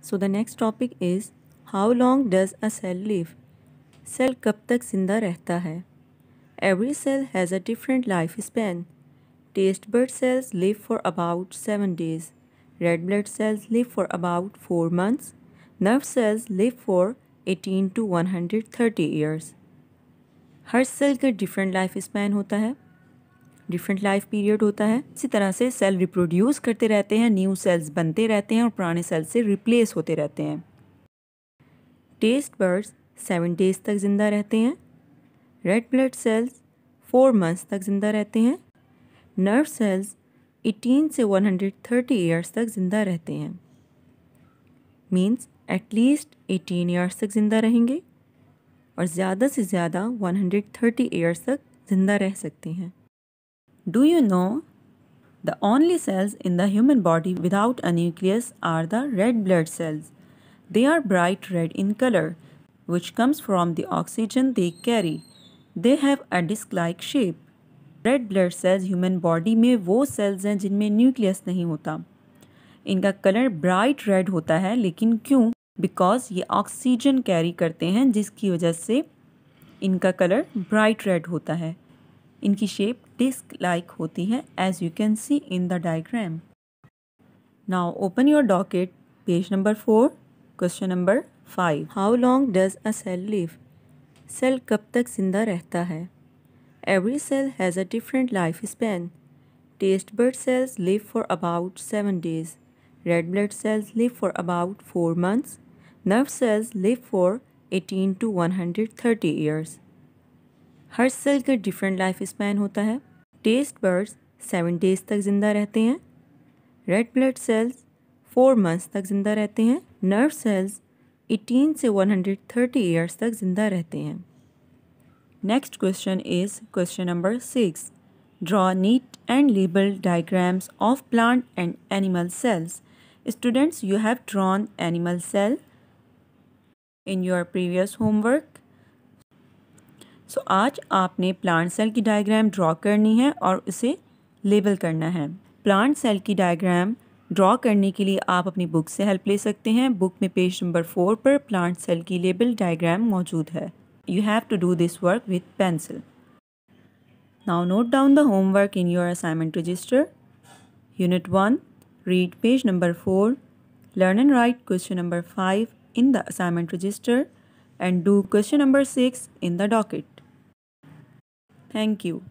So the next topic is how long does a cell live? Cell कब तक जिंदा रहता है Every cell has a different life span. Taste bud cells live for about 7 days. Red blood cells live for about 4 months. Nerve cells live for 18 to 130 years. Her cell का different life span होता है different life period होता है इसी तरह से cell reproduce करते रहते हैं न्यू सेल्स बनते रहते हैं और पुराने सेल से रिप्लेस होते रहते हैं टेस्ट बर्ड्स सेवन डेज तक ज़िंदा रहते हैं red blood cells four months तक ज़िंदा रहते हैं नर्व सेल्स एटीन से वन हंड्रेड थर्टी ईयर्स तक ज़िंदा रहते हैं मीन्स एटलीस्ट एटीन ईयर्स तक ज़िंदा रहेंगे और ज़्यादा से ज़्यादा वन हंड्रेड थर्टी ईयर्स तक ज़िंदा रह सकते हैं Do you know the only cells in the human body without a nucleus are the red blood cells. They are bright red in color, which comes from the oxygen they carry. They have a disc-like shape. Red blood cells human body mein wo cells hain जिनमें nucleus nahi hota. Inka color bright red hota hai lekin kyun? Because ye oxygen carry karte hain jiski wajah se inka color bright red hota hai. इनकी shape disc like होती है as you can see in the diagram now open your docket page number four question number five how long does a cell live cell कब तक जिंदा रहता है every cell has a different life span taste bud cells live for about seven days red blood cells live for about four months live for eighteen to one hundred thirty years her cell का different life span होता है taste buds seven days तक ज़िंदा रहते हैं red blood cells four months तक ज़िंदा रहते हैं नर्व सेल्स एटीन से वन हंड्रेड थर्टी ईयर्स तक ज़िंदा रहते हैं next question is question number six draw neat and label diagrams of plant and animal cells students you have drawn animal cell in your previous homework so आज आपने plant cell की diagram draw करनी है और उसे label करना है plant cell की डायग्राम ड्रॉ करने के लिए आप अपनी बुक से हेल्प ले सकते हैं बुक में पेज नंबर फोर पर प्लांट सेल की लेबल डायग्राम मौजूद है you have to do this work with pencil now note down the homework in your assignment register unit one read page number four learn and write question number five in the assignment register and do question number six in the docket Thank you.